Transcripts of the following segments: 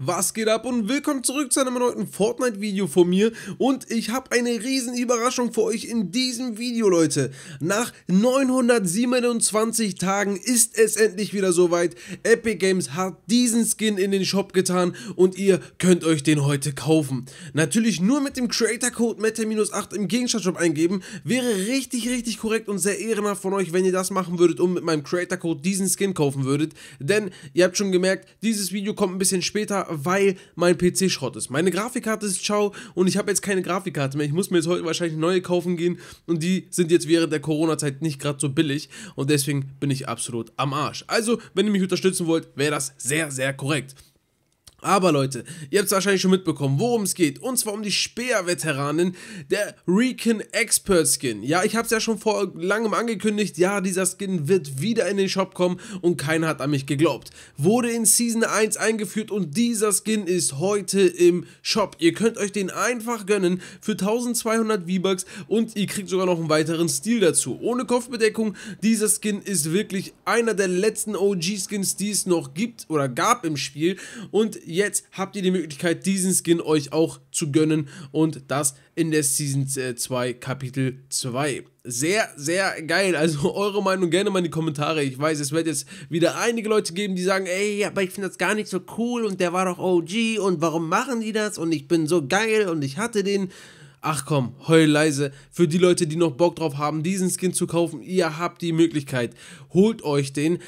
Was geht ab und willkommen zurück zu einem neuen Fortnite-Video von mir und ich habe eine riesen Überraschung für euch in diesem Video, Leute. Nach 927 Tagen ist es endlich wieder soweit. Epic Games hat diesen Skin in den Shop getan und ihr könnt euch den heute kaufen. Natürlich nur mit dem Creator-Code META-8 im Gegenstandshop eingeben. Wäre richtig, richtig korrekt und sehr ehrenhaft von euch, wenn ihr das machen würdet und mit meinem Creator-Code diesen Skin kaufen würdet. Denn ihr habt schon gemerkt, dieses Video kommt ein bisschen später weil mein PC Schrott ist. Meine Grafikkarte ist ciao und ich habe jetzt keine Grafikkarte mehr. Ich muss mir jetzt heute wahrscheinlich neue kaufen gehen und die sind jetzt während der Corona-Zeit nicht gerade so billig und deswegen bin ich absolut am Arsch. Also, wenn ihr mich unterstützen wollt, wäre das sehr, sehr korrekt. Aber Leute, ihr habt es wahrscheinlich schon mitbekommen, worum es geht. Und zwar um die Speer-Veteranin, der Recon Expert Skin. Ja, ich habe es ja schon vor langem angekündigt, ja, dieser Skin wird wieder in den Shop kommen und keiner hat an mich geglaubt. Wurde in Season 1 eingeführt und dieser Skin ist heute im Shop. Ihr könnt euch den einfach gönnen für 1200 V-Bucks und ihr kriegt sogar noch einen weiteren Stil dazu. Ohne Kopfbedeckung, dieser Skin ist wirklich einer der letzten OG-Skins, die es noch gibt oder gab im Spiel und jetzt habt ihr die Möglichkeit, diesen Skin euch auch zu gönnen und das in der Season 2 äh, Kapitel 2. Sehr, sehr geil. Also eure Meinung gerne mal in die Kommentare. Ich weiß, es wird jetzt wieder einige Leute geben, die sagen, ey, aber ich finde das gar nicht so cool und der war doch OG und warum machen die das und ich bin so geil und ich hatte den. Ach komm, heul leise. Für die Leute, die noch Bock drauf haben, diesen Skin zu kaufen, ihr habt die Möglichkeit. Holt euch den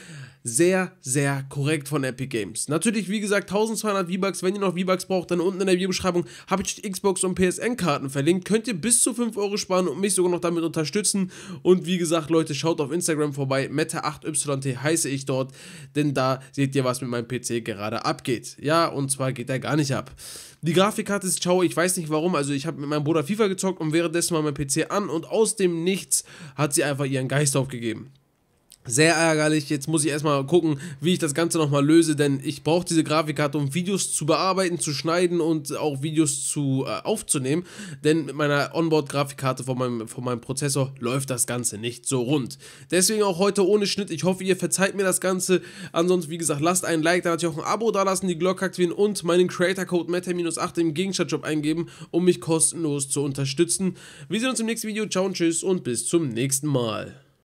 sehr, sehr korrekt von Epic Games. Natürlich, wie gesagt, 1200 V-Bucks. Wenn ihr noch V-Bucks braucht, dann unten in der Videobeschreibung habe ich die Xbox und PSN-Karten verlinkt. Könnt ihr bis zu 5 Euro sparen und mich sogar noch damit unterstützen. Und wie gesagt, Leute, schaut auf Instagram vorbei. Meta8yt heiße ich dort, denn da seht ihr, was mit meinem PC gerade abgeht. Ja, und zwar geht er gar nicht ab. Die Grafikkarte ist ciao, ich weiß nicht warum. Also ich habe mit meinem Bruder FIFA gezockt und währenddessen war mein PC an und aus dem Nichts hat sie einfach ihren Geist aufgegeben. Sehr ärgerlich, jetzt muss ich erstmal gucken, wie ich das Ganze nochmal löse, denn ich brauche diese Grafikkarte, um Videos zu bearbeiten, zu schneiden und auch Videos zu äh, aufzunehmen, denn mit meiner Onboard-Grafikkarte von meinem, von meinem Prozessor läuft das Ganze nicht so rund. Deswegen auch heute ohne Schnitt, ich hoffe, ihr verzeiht mir das Ganze, ansonsten wie gesagt, lasst ein Like, dann natürlich auch ein Abo da lassen, die Glocke aktivieren und meinen Creator-Code meta-8 im Gegenstandshop eingeben, um mich kostenlos zu unterstützen. Wir sehen uns im nächsten Video, ciao und tschüss und bis zum nächsten Mal.